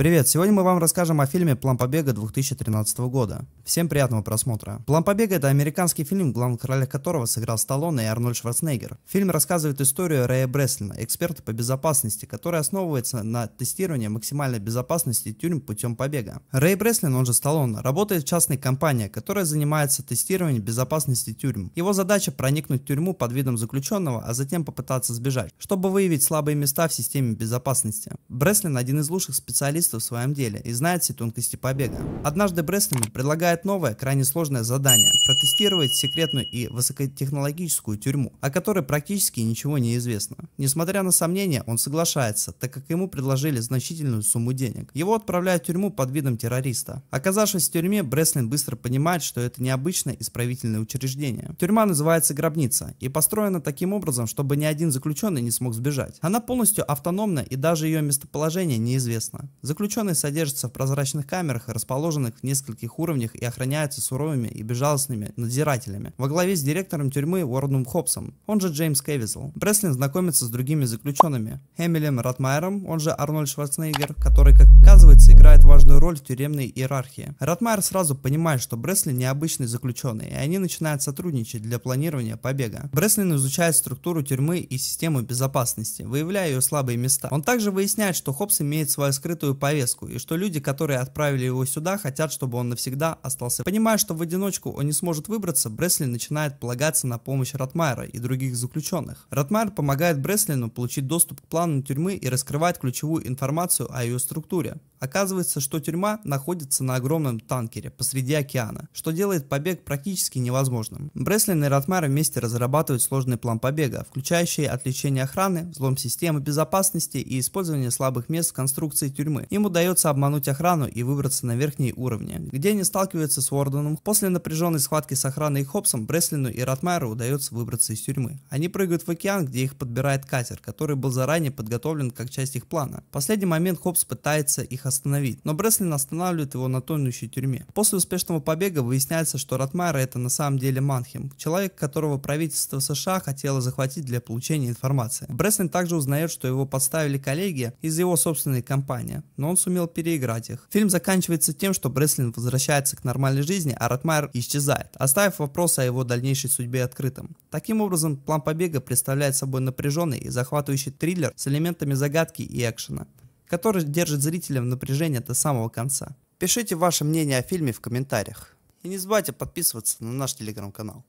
Привет, сегодня мы вам расскажем о фильме «План побега» 2013 года. Всем приятного просмотра. «План побега» — это американский фильм, в главных ролях которого сыграл Сталлоне и Арнольд Шварценеггер. Фильм рассказывает историю Рэя Бреслина, эксперта по безопасности, который основывается на тестировании максимальной безопасности тюрьм путем побега. Рэй Бреслин, он же Сталлоне, работает в частной компании, которая занимается тестированием безопасности тюрьм. Его задача — проникнуть в тюрьму под видом заключенного, а затем попытаться сбежать, чтобы выявить слабые места в системе безопасности. Бреслин — один из лучших специалистов специалиста в своем деле и знает все тонкости побега. Однажды Бреслин предлагает новое, крайне сложное задание – протестировать секретную и высокотехнологическую тюрьму, о которой практически ничего не известно. Несмотря на сомнения, он соглашается, так как ему предложили значительную сумму денег. Его отправляют в тюрьму под видом террориста. Оказавшись в тюрьме, Бреслин быстро понимает, что это необычное исправительное учреждение. Тюрьма называется гробница и построена таким образом, чтобы ни один заключенный не смог сбежать. Она полностью автономна и даже ее местоположение неизвестно. Заключенные содержатся в прозрачных камерах, расположенных в нескольких уровнях и охраняются суровыми и безжалостными надзирателями. Во главе с директором тюрьмы Уордом Хопсом, он же Джеймс Кевизел. Бреслин знакомится с другими заключенными. Эмилем Ратмайером, он же Арнольд Шварценеггер, который, как оказывается, играет важную роль в тюремной иерархии. Ратмайер сразу понимает, что Бреслин необычный заключенный, и они начинают сотрудничать для планирования побега. Бреслин изучает структуру тюрьмы и систему безопасности, выявляя ее слабые места. Он также выясняет, что Хопс имеет свою скрытую повестку, и что люди, которые отправили его сюда, хотят, чтобы он навсегда остался. Понимая, что в одиночку он не сможет выбраться, Бреслин начинает полагаться на помощь Ратмайра и других заключенных. Ратмайр помогает Бреслину получить доступ к плану тюрьмы и раскрывает ключевую информацию о ее структуре. Оказывается, что тюрьма находится на огромном танкере посреди океана, что делает побег практически невозможным. Бреслин и Ратмайр вместе разрабатывают сложный план побега, включающий отвлечение охраны, взлом системы безопасности и использование слабых мест в конструкции тюрьмы. Им удается обмануть охрану и выбраться на верхние уровни, где они сталкиваются с Уорденом. После напряженной схватки с охраной и Хопсом, Бреслину и Ратмайеру удается выбраться из тюрьмы. Они прыгают в океан, где их подбирает катер, который был заранее подготовлен как часть их плана. В последний момент Хопс пытается их остановить, но Бреслин останавливает его на тонущей тюрьме. После успешного побега выясняется, что Ратмайер это на самом деле Манхем, человек, которого правительство США хотело захватить для получения информации. Бреслин также узнает, что его подставили коллеги из его собственной компании но он сумел переиграть их. Фильм заканчивается тем, что Бреслин возвращается к нормальной жизни, а Ратмайер исчезает, оставив вопрос о его дальнейшей судьбе открытым. Таким образом, план побега представляет собой напряженный и захватывающий триллер с элементами загадки и экшена, который держит зрителя в напряжении до самого конца. Пишите ваше мнение о фильме в комментариях. И не забывайте подписываться на наш телеграм-канал.